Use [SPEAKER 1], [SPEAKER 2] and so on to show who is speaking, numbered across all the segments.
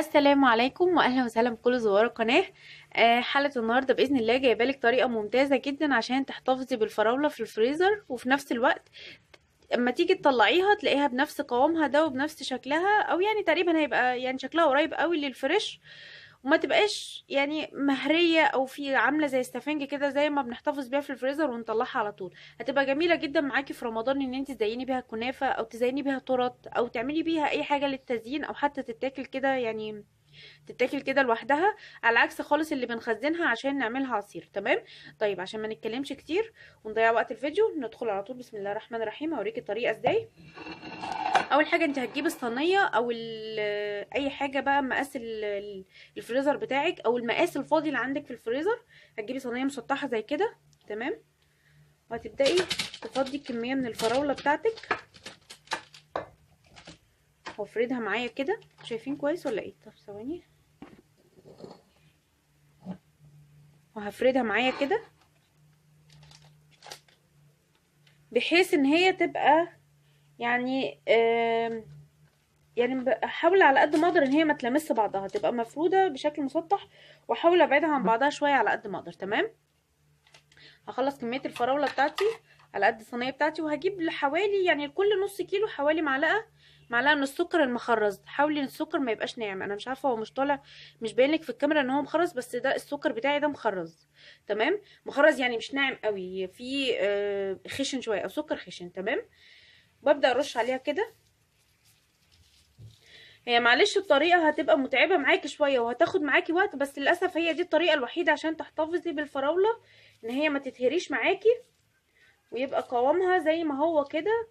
[SPEAKER 1] السلام عليكم واهلا وسهلا بكل زوار القناه آه حلقه النهارده باذن الله جايبه لك طريقه ممتازه جدا عشان تحتفظي بالفراوله في الفريزر وفي نفس الوقت اما تيجي تطلعيها تلاقيها بنفس قوامها ده وبنفس شكلها او يعني تقريبا هيبقى يعني شكلها قريب قوي للفريش وما تبقاش يعني مهريه او في عامله زي استفنج كده زي ما بنحتفظ بيها في الفريزر ونطلعها على طول هتبقى جميله جدا معاكي في رمضان ان انت تزيني بيها كنافه او تزيني بيها تورت او تعملي بيها اي حاجه للتزيين او حتى تتاكل كده يعني تتاكل كده لوحدها على عكس خالص اللي بنخزنها عشان نعملها عصير تمام طيب عشان ما نتكلمش كتير ونضيع وقت الفيديو ندخل على طول بسم الله الرحمن الرحيم اوريكي الطريقه ازاي اول حاجه انت هتجيب الصينيه او اي حاجه بقى مقاس الفريزر بتاعك او المقاس الفاضي اللي عندك في الفريزر هتجيبي صينيه مسطحه زي كده تمام وهتبداي تفضي كميه من الفراوله بتاعتك وافردها معايا كده شايفين كويس ولا ايه طب ثواني وهفردها معايا كده بحيث ان هي تبقى يعني يعني بحاول على قد ما اقدر ان هي ما تلمس بعضها تبقى مفروده بشكل مسطح واحاول ابعدها عن بعضها شويه على قد ما اقدر تمام هخلص كميه الفراوله بتاعتي على قد الصينيه بتاعتي وهجيب لحوالي يعني لكل نص كيلو حوالي معلقه معلقه من السكر المخرز حاولي ان السكر ما يبقاش ناعم انا مش عارفه هو مش طالع مش باين لك في الكاميرا ان هو مخرز بس ده السكر بتاعي ده مخرز تمام مخرز يعني مش ناعم قوي في آه، خشن شويه او سكر خشن تمام ببدا ارش عليها كده هي معلش الطريقه هتبقى متعبه معاكي شويه وهتاخد معاكي وقت بس للاسف هي دي الطريقه الوحيده عشان تحتفظي بالفراوله ان هي ما تتهريش معاكي ويبقى قوامها زي ما هو كده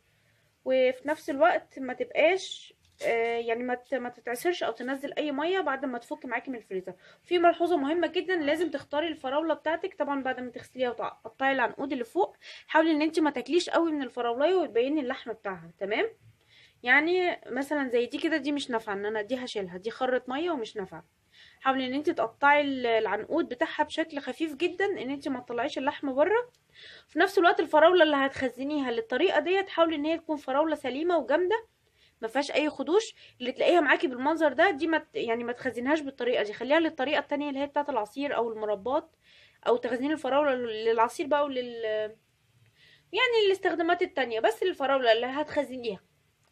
[SPEAKER 1] وفي نفس الوقت ما تبقاش آه، يعني ما ما تتعصرش او تنزل اي ميه بعد ما تفك معاكي من الفريزر في ملحوظه مهمه جدا لازم تختاري الفراوله بتاعتك طبعا بعد ما تغسليها وتقطعي العنقود اللي فوق حاولي ان انت ما تاكليش قوي من الفراولايه وتبيني اللحم بتاعها تمام يعني مثلا زي دي كده دي مش نافعه ان انا دي هشيلها دي خرة ميه ومش نافعه حاولي ان انت تقطعي العنقود بتاعها بشكل خفيف جدا ان انت ما تطلعيش اللحم بره في نفس الوقت الفراوله اللي هتخزنيها للطريقه ديت حاولي ان هي تكون فراوله سليمه وجامده ما فيهاش اي خدوش اللي تلاقيها معاكي بالمنظر ده دي ما يعني ما تخزنهاش بالطريقه دي خليها للطريقه التانية اللي هي بتاعه العصير او المربات او تخزين الفراوله للعصير بقى ولل يعني الاستخدامات التانية بس الفراوله اللي هتخزنيها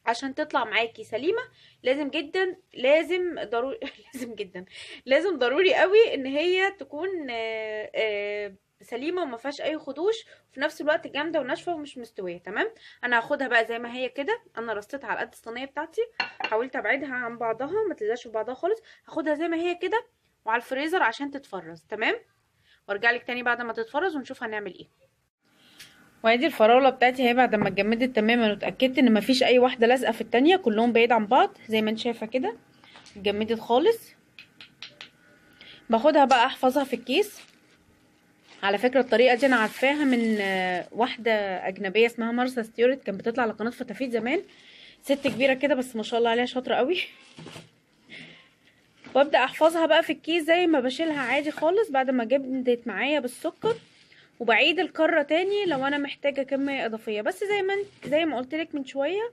[SPEAKER 1] عشان تطلع معاكي سليمه لازم جدا لازم ضروري لازم جدا لازم ضروري قوي ان هي تكون آآ آه، آآ آه، سليمه وما فيهاش اي خدوش وفي نفس الوقت جامده وناشفه ومش مستويه تمام انا هاخدها بقى زي ما هي كده انا رصيتها على قد الصينيه بتاعتي حاولت ابعدها عن بعضها ما تلزقش في بعضها خالص هاخدها زي ما هي كده وعلى الفريزر عشان تتفرز تمام وارجع لك تاني بعد ما تتفرز ونشوف هنعمل ايه وادي الفراوله بتاعتي اهي بعد ما اتجمدت تماما واتاكدت ان مفيش اي واحده لازقه في التانية كلهم بعيد عن بعض زي ما انت شايفه كده اتجمدت خالص باخدها بقى احفظها في الكيس على فكره الطريقه دي انا عارفاها من آه، واحده اجنبيه اسمها مارسا ستيورت كانت بتطلع على قناه فتافيت زمان ست كبيره كده بس ما شاء الله عليها شاطره قوي وابدا احفظها بقى في الكيس زي ما بشيلها عادي خالص بعد ما جبدت معايا بالسكر وبعيد الكره تاني لو انا محتاجه كميه اضافيه بس زي ما زي ما قلت لك من شويه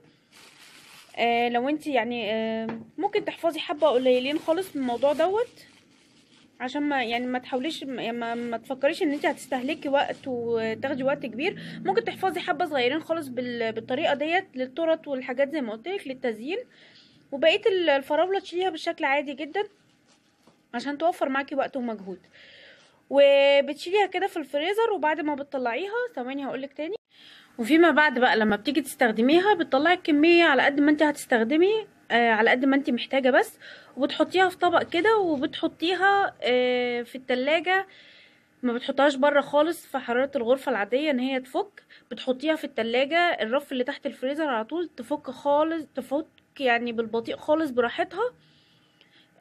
[SPEAKER 1] آه لو انت يعني آه ممكن تحفظي حبه قليلين خالص من الموضوع دوت عشان ما يعني ما تحاوليش يعني ما, ما تفكريش ان انت هتستهلكي وقت وتاخدي وقت كبير ممكن تحفظي حبه صغيرين خالص بالطريقه ديت للترط والحاجات زي ما قلت لك للتزيين وبقيه الفراوله تشيليها بالشكل عادي جدا عشان توفر معاكي وقت ومجهود وبتشيليها كده في الفريزر وبعد ما بتطلعيها ثواني هقولك تاني وفيما بعد بقى لما بتيجي تستخدميها بتطلعي الكميه على قد ما انت هتستخدمي آه على قد ما انت محتاجه بس وبتحطيها في طبق كده وبتحطيها آه في التلاجة ما بتحطهاش بره خالص في حراره الغرفه العاديه ان هي تفك بتحطيها في التلاجة الرف اللي تحت الفريزر على طول تفك خالص تفك يعني بالبطيء خالص براحتها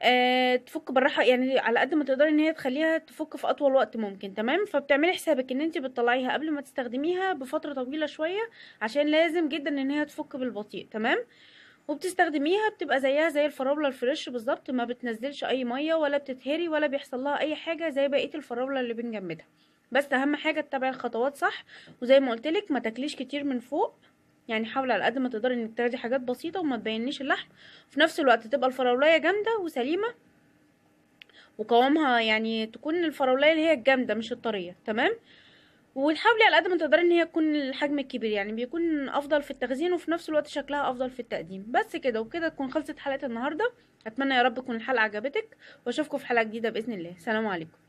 [SPEAKER 1] آه تفك بالراحه يعني على قد ما تقدري ان هي تخليها تفك في اطول وقت ممكن تمام فبتعملي حسابك ان انت بتطلعيها قبل ما تستخدميها بفتره طويله شويه عشان لازم جدا ان هي تفك بالبطيء تمام وبتستخدميها بتبقى زيها زي الفراوله الفريش بالظبط ما بتنزلش اي ميه ولا بتتهري ولا بيحصل لها اي حاجه زي بقيه الفراوله اللي بنجمدها بس اهم حاجه تتابعي الخطوات صح وزي ما قلت لك ما تاكليش كتير من فوق يعني حاولي على قد ما تقدري انك تاخدي حاجات بسيطه وما تبينيش اللحم وفي نفس الوقت تبقى الفراوله جامده وسليمه وقوامها يعني تكون الفراوله اللي هي الجامده مش الطريه تمام وتحاولي على قد ما تقدري ان هي تكون الحجم الكبير يعني بيكون افضل في التخزين وفي نفس الوقت شكلها افضل في التقديم بس كده وبكده تكون خلصت حلقه النهارده اتمنى يا رب تكون الحلقه عجبتك واشوفكم في حلقه جديده باذن الله سلام عليكم